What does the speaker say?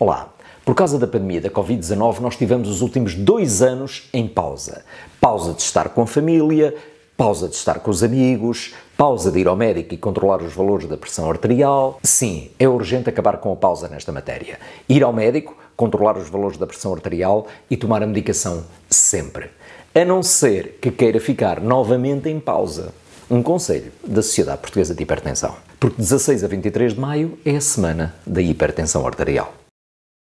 Olá. Por causa da pandemia da Covid-19, nós tivemos os últimos dois anos em pausa. Pausa de estar com a família, pausa de estar com os amigos, pausa de ir ao médico e controlar os valores da pressão arterial. Sim, é urgente acabar com a pausa nesta matéria. Ir ao médico, controlar os valores da pressão arterial e tomar a medicação sempre. A não ser que queira ficar novamente em pausa. Um conselho da Sociedade Portuguesa de Hipertensão. Porque 16 a 23 de maio é a semana da hipertensão arterial.